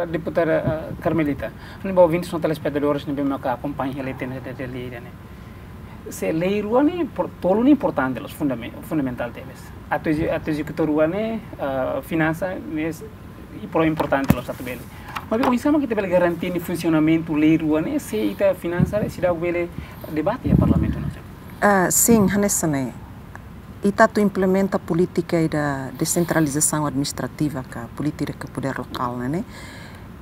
a deputada eh, Carmelita, nem bom ouvintes são telespectadores, nem bem meu cá acompanha ele tem de lei, né? Se lei rua nem tolo nem importante, los fundamental deles. A tu a tu executor rua né, eh, finança é e importante los atu bele. Mas o insama que te bele garantir o funcionamento lei rua né, se ita tá finança se dá o bele debate no parlamento não sei. Ah, sim, Hanessa né Itato tá implementa a política da descentralização administrativa, a política do poder local, né?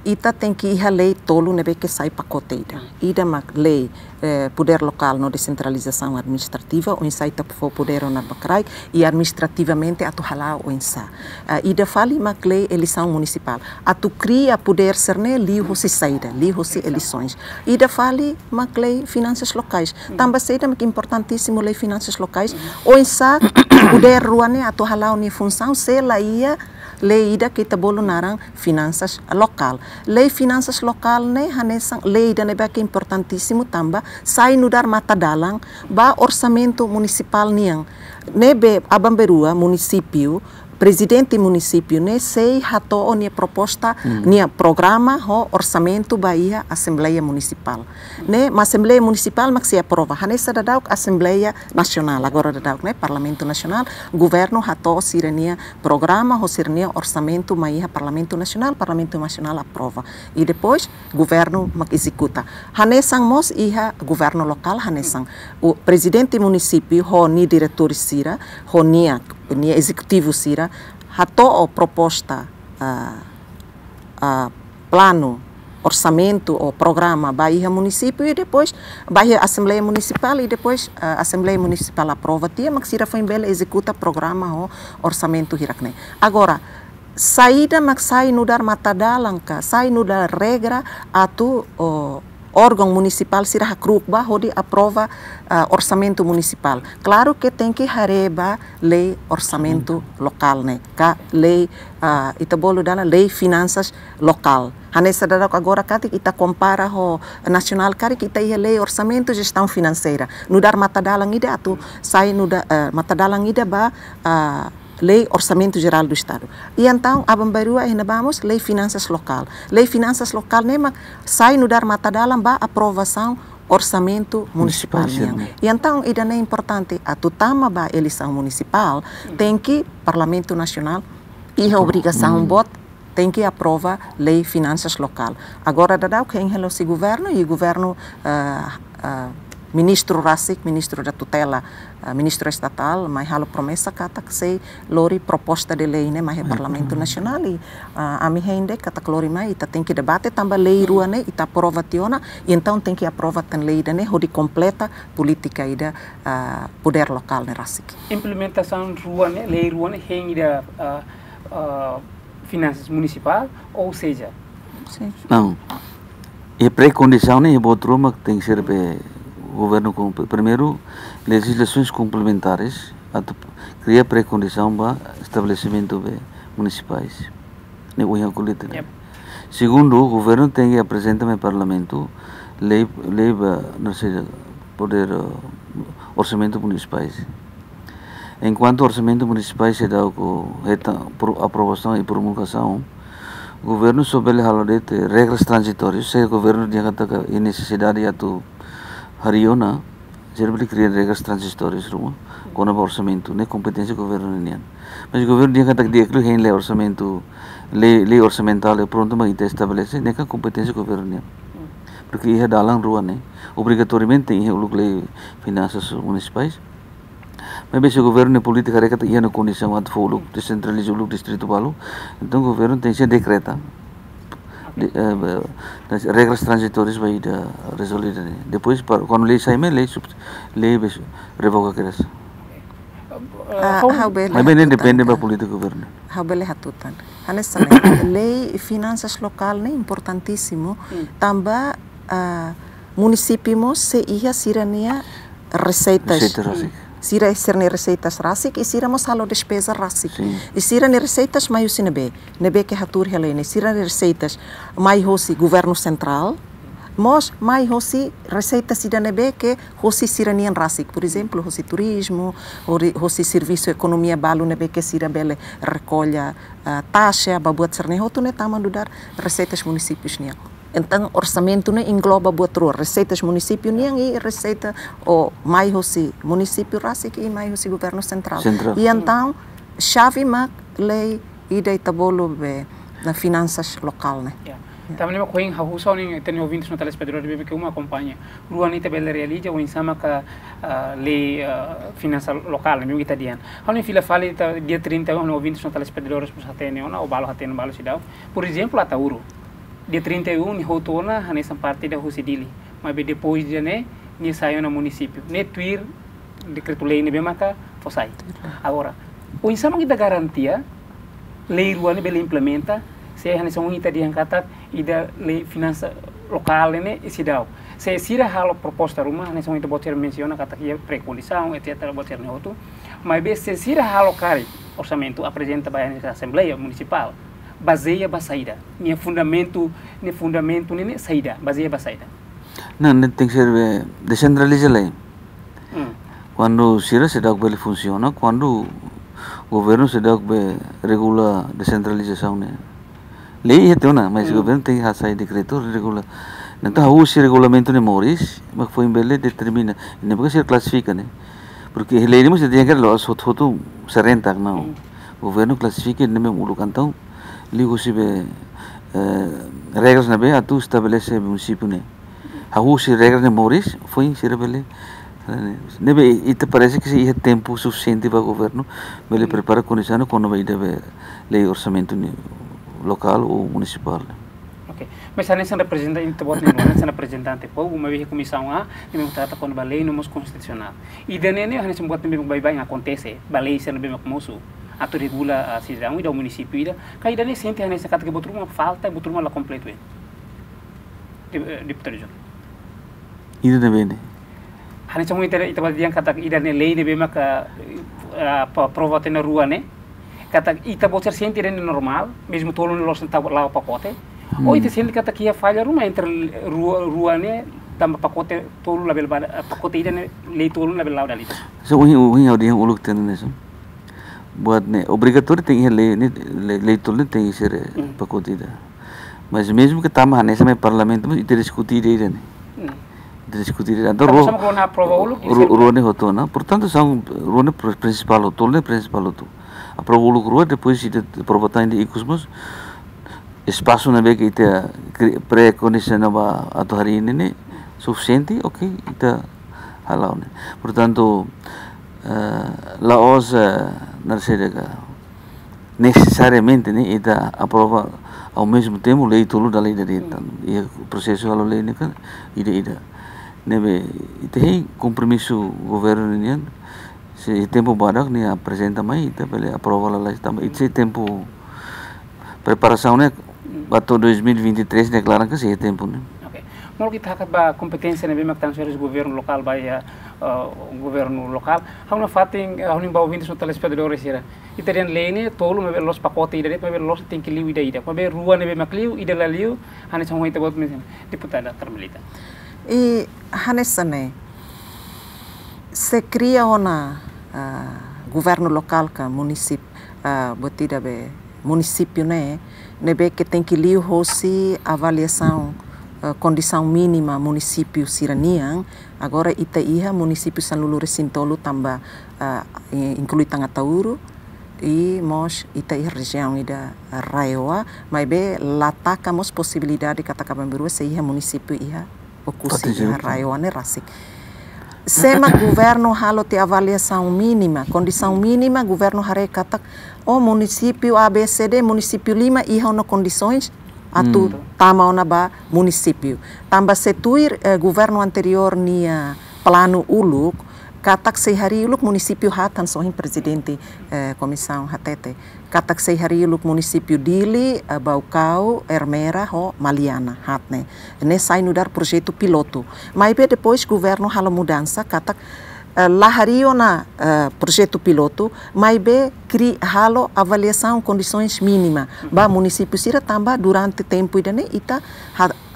ita tem que ir a lei tolo nebe que sai para coteira. Ida ma lei eh, poder local no descentralização administrativa, o sai para o poder na bacrai e administrativamente a tu halá o ensa. Uh, ida fali ma lei eleição municipal. A tu cria poder ser ne livro se saída, livro se eleições. Ida fali ma lei finanças locais. Também saída ma importantíssimo lei finanças locais. O ensa poder ruane a tu halá o função se ela ia leida kita bolu narang finansas lokal. Lei finansas lokal ne hanesang leida ne ke importantisimu tamba sai nudar mata dalang ba orsamento municipal niang. Nebe abamberua munisipiu presidente município né sei hatou nia proposta hum. nia programa ho orçamento Bahia Assembleia Municipal né mas Assembleia Municipal mas se aprova hanessa da dauk Assembleia Nacional agora da dauk né Parlamento Nacional governo hatou sirenia programa ho sirenia orçamento Bahia Parlamento Nacional Parlamento Nacional aprova e depois governo mak executa hanessang mos iha e governo local hanessang o presidente município ho ni diretor sira ho nia ini executivo sira hato proposta uh, uh, plano orçamento ou programa Bahia município e depois Bahia Assembleia Municipal e depois a ah, Assembleia Municipal aprova tia Maxira foi em Bela executa programa ou orçamento hirakne agora saída mas sai no dar matadalanca sai no dar regra a tu oh, órgão municipal será a CRUCBA, onde aprova uh, orçamento municipal. Claro que tem que hareba lei orçamento local, né? Ka lei uh, itabolo dala lei finanças local. Hanessa dada agora kati kita compara nasional nacional kari kita ia lei orçamento e gestão financeira. Nudar mata dalang ida tu sai nuda uh, ah, mata dalang ida ba uh, lei Orçamento Geral do Estado. E então, a Bambarua, ainda vamos, lei Finanças Local. Lei Finanças Local, nem sai no dar matadalam, ba aprovação orçamento municipal. municipal né? E então, ainda é importante, a tutama ba eleição municipal, tem que Parlamento Nacional e a obrigação, um voto, tem que aprovar lei finanças local. Agora, dadá, o que é em relação ao governo, e governo uh, uh, ministro Rasik, ministro da tutela, uh, ministro estatal, mas halo promessa kata sei lori proposta de lei né, mas é parlamento uhum. nacional e uh, a minha ideia, kata lori mais, tem que debate tamba lei rua né, ita aprova tiona e então tem que aprova tan lei né, hodi completa política ida uh, eh, poder local né Rasik. Implementação rua né, lei rua né, ainda uh, uh, finanças municipal ou seja? Não. E pré-condição né, botruma tem que ser bem governo primeiro legislações complementares cria precondição para estabelecimento de municipais né? yep. segundo o governo tem que eh, apresentar no parlamento lei lei não sei poder eh, orçamento municipais enquanto orçamento municipais se dá com aprovação e promulgação o governo sobre a regras transitórias se o governo tinha necessidade de atuar Hariona sempre queria regras transitórias rumo com o orçamento, né, competência do governo indiano. Mas o governo indiano cada dia que ele lei orçamento, lei, lei orçamental, pronto, mas ele estabelece, né, competência do governo indiano. Porque isso é da além rua, né? Obrigatoriamente, isso é o lei finanças municipais. Mas bem, se o governo é política, é que está na condição de fogo, descentralizou o distrito, então o governo tem que ser decreta. regras रेगरस vai by the né depois para cuando ley saime ley sub lei bes revoga keras how bele habe nem depende ba kan. político governo how bele hatutan hanes sana lei finanças local né importantíssimo hmm. tamba ah, municípios se ia sirania receitas receitas Sira ser receitas rasik, e sira mas halo despesa rasic E sira ne receitas maio si nebe, nebe que hatur helene, sira ne receitas mai hosi governo central, mas mai hosi receitas sida nebe que hosi sira nian rasik, por exemplo, hosi turismo, hosi serviço economia balu nebe que sira bele recolha uh, ah, taxa, babuat ser ne hotu ne taman receitas municípios nian. Então, orçamento não engloba outro, receitas município nem e receita o mais se município rásico e mais se governo central. central. E então, chave mac lei e deita bolo be na finanças local, né? Yeah. Também yeah. koin hahusa onin teni ouvintes no telespectador de que uma acompanha. Ruanita bela realidade realija o insama ka ah, lei ah, finança local, mesmo que dian. Onin fila fala dia 30 ouvintes no telespectadores por satene, ona o balo hatene balo sidau. Por exemplo, a Tauro. de 31 ni rotona nessa parte da Rosidili, mas depois de né, ni saiu no município. Ne tuir decreto lei ne bemaka fosai. Agora, o insano kita garantia lei ruane bele implementa se hanya unita kita diangkatat ida e lei finansa lokal ini isidau. E se sira halo proposta rumah hanya semua kita botir menciona kata kia precondição etc botir ne outro, mas be se sira halo cari orçamento apresenta para a assembleia municipal. baseia ba saída. Minha fundamento, ne fundamento ne, é saída, baseia ba saída. Não, não tem que ser eh, descentralizado aí. Hum. Quando Sira se dá que ele funciona, quando o governo se dá que regula descentralização, né? Lei é teu, não, né? mas hum. o governo tem que sair decreto, regula. Então, o se regulamento de Morris, mas foi em Belém determina, não porque se classifica, né? Porque ele não se tem que ser, se renta, não. Hum. O governo classifica, ele mesmo, cantão. λίγο είπε ρέγας να πει, ατού σταβελέσε μουσίπουνε. Αγού si reglas de Morris, fue insirvele. Nebe, y te parece que si hay tiempo suficiente para governo gobierno, me le prepara con eso, cuando me debe ley orçamento local o municipal. Ok. Mas nessa representante, te bota nessa representante, pô, uma vez comissão A, e me trata com balei no mos constitucional. E dene ne, nessa bota me vai vai acontecer, balei sendo bem como ato regula a cidadão e do município ida cai da licente a nessa que botou uma falta botou uma la completo deputado João ida também né hanya cuma itu itu pasti yang kata ida ne lei ne bema ka apa prova tena rua ne kata ita bocer sente ne normal mesmo tolong ne losen lawa pacote ou ita sente kata kia falha rumah entre rua rua ne tamba pacote tolo label pakote ida ne lei tolo label lawa dalita so uhi uhi audiang uluk tena ne buatne obrigatory tem que lei leitor não tem isso para cotida mas mesmo que estamos nesse meio parlamento e ter discutir ele né ter discutir ro então rone hoto na portanto são ne principal hoto né principal hoto aprovou o grupo depois se aprovou ainda e cosmos espaço na beca ita pré-condição ba atau hari ini nih suficiente okay, kita halau nih portanto laos narsedega necessariamente ni ita aprova ao mesmo tempo lei tulu da lei da dieta e o processo alo lei ni kan ida ida nebe ita hei compromisso governo an se tempo badak né apresenta mai ita pele aprova la lei também ita e tempo preparação né bato 2023 e e ne claro ke se tempo ne Mau kita hakat ba kompetensi nabi mak tansuris governo lokal ba ya ah, uh, governo local. Hau na fatin, hau nimba ouvintes no telespectadores ira. Ita den lene, tolo mebe los pacote ida det, mebe los tem que liu ida ida. Mebe rua nebe makliu, ida la liu, hane chong hoita bot mesmo Deputada Carmelita. E hane sane, né, se cria ona uh, ah, governo local ka municip, uh, botida be município, né? Nebe que tem que liu hosi avaliação. Uhum. condição eh, mínima município Siraniang, agora iha município San Lulu Recintolo também uh, eh, inclui Tangatauro, e mos iha região ida Raioa, mas be lataca mos possibilidade kata Kabamberu se iha município iha Okusi iha Raioa, ne rasik. Sema governo halo te avaliação mínima, condição mínima, governo hare katak, o oh, município ABCD, município Lima, iha no condições Atu tu hmm. tama ona ba município. Tamba setuir eh, governo anterior nia plano uluk katak sehari uluk munisipiu hatan sohin presidente eh, komisau hatete. Katak sehari uluk munisipiu dili eh, baukau, ermera, ho Maliana hatne. Ne sai nudar projeto piloto. Mas depois governo hala mudansa katak Eh, lahariona uh, eh, projeto piloto, mas be cri halo avaliação condições mínima. Ba município sira tamba durante tempo idane ita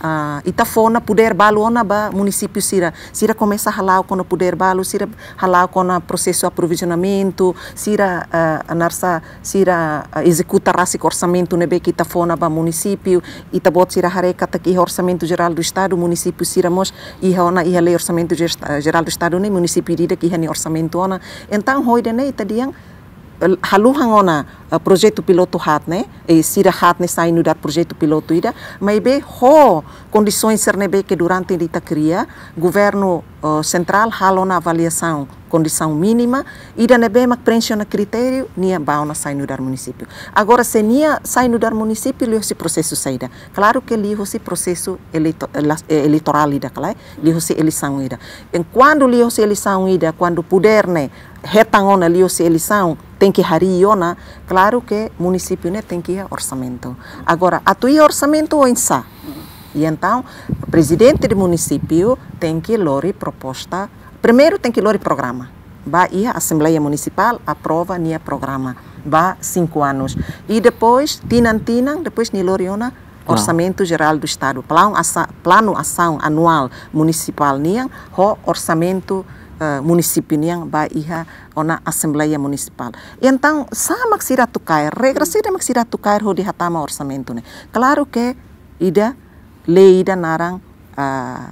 a ah, itafona tá poder baluona ba município sira sira começa a halau com o poder balu sira halau com o processo aprovisionamento sira ah, a narsa sira ah, executa rasi orçamento nebe né, que itafona tá ba município itabot tá sira hareka taki orçamento geral do estado município sira mos e ona lei orçamento geral do estado nem né, município dida que ni é orçamento ona então hoide ne né, itadiang haluhang eh, ona projeto piloto hat né e sira hat ne sai no dar projeto piloto ida mas be ho condições sernebe que durante dita tá cria governo uh, central halo na avaliação condição mínima ida nebe mak preenche na critério nia bau na sai no dar município agora se nia sai no dar município lhe se processo saída claro que lhe se processo eleito, é, eleitoral ida claro é? lhe se eleição ida quando lhe se eleição ida quando puder né retangona lhe se eleição tem que hariona claro claro que o município né, tem que ir orçamento. Agora, a tua orçamento ou insa? E então, o presidente do município tem que lore proposta. Primeiro tem que lore programa. Vai ir à Assembleia Municipal, aprova o programa. Vai cinco anos. E depois, tinantinan, depois niloriona, Orçamento Geral do Estado, plano, ação, plano ação anual municipal, nian, ho orçamento Eh, yang baik baiha ona assembleia municipal. Entang sama maksira tu regresi regresi de maksira tu tocar ho hatama orsamento ne. Klaro ke ida lei narang uh, eh,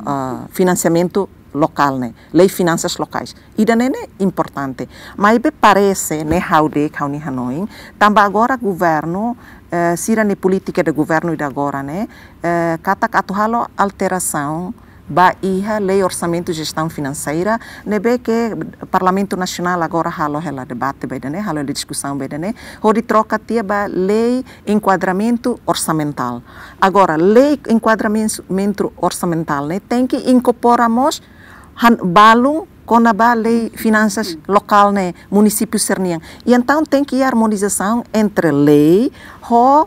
uh, eh, financiamento lokal ne, Lei finansas lokais. Ida nene é importante. parese ne parece, de haude, kauni Hanoi, tambah agora governo, eh, sira ne política de governo ida agora, katak kata katuhalo alteração ba lei orçamento e gestão financeira nebe que parlamento nacional agora halo hela debate bedane halo de discussão bedane hodi troca tia ba lei enquadramento orçamental agora lei enquadramento orçamental né tem que incorporamos han balu kona ba lei finanças local né município cerniang e então tem que harmonização entre lei ho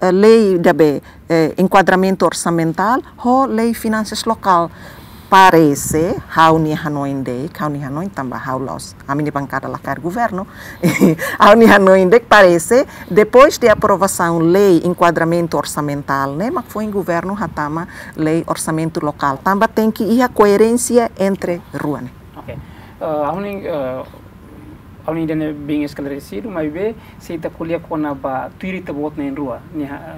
eh, lei de eh, enquadramento orçamental ou lei finanças local. Parece, hauni hanoindek, hauni hanoin tambah haulos, a minha bancada lacar governo, União hanoindek parece, depois de aprovação lei enquadramento orçamental, né, mas foi em governo hatama lei orçamento local, também tem que ir a coerência entre ruas né. Ok. Uh, Paulindana bem esclarecido, mas bem, se está colher com a ba, tuirita voto na rua,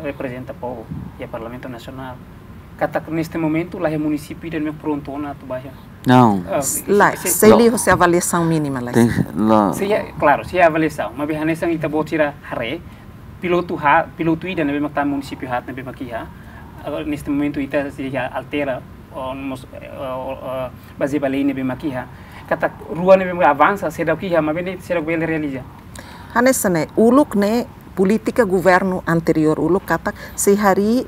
representa povo e o Parlamento Nacional. Kata neste momento lá é município e não pronto na tubaja. Não. Ah, lá, se ele avaliação mínima lá. Lá. Se é, claro, se é avaliação, mas bem nessa ita bot tira hare, piloto ha, piloto ida na bem tá município ha, na bem aqui Neste momento ita se altera, nós nos a lei na bem aqui kata ruane be avansa será que chama bem será que ele realiza hanesane uluk ne politika governo anterior uluk kata sehari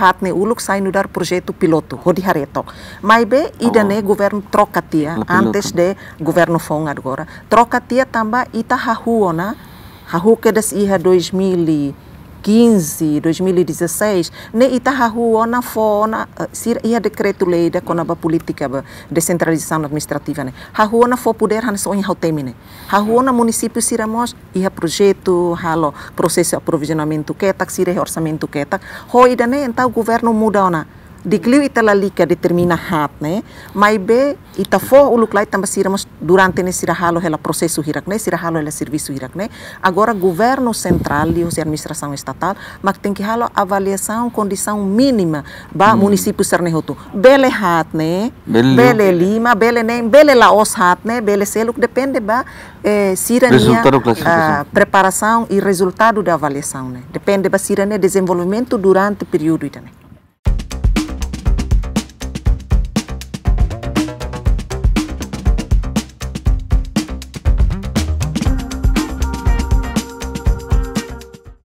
hat ne uluk sai nudar projeto piloto hodi hareto mai be idane oh. governo trocatia antes de governo fong agora trocatia tamba ita hahuona hahu kedes iha mili. 2015, 2016, ne itahahu rua fo ona eh, sir ia decreto lei da política ba descentralização administrativa né. rua ona fo poder han sonha Temine. né. rua ona município siramos ia projeto halo processo aprovisionamento ketak sire orçamento ketak. Hoida ne então o governo muda ona. Dikliu ita lica determina hat né, mas be ita fo uluk lai tamba siramos durante ne sirahalo ela processo hirak né, sirahalo ela serviço hirak né. Agora governo central e os administração estatal, mas tem que halo avaliação condição mínima ba hmm. município sernehoto. Bele hat né, bele, bele lima, bele nem, bele laos hat né, bele selo depende ba eh, sirania uh, preparação e resultado da avaliação né. Depende ba sirania desenvolvimento durante o período ita né.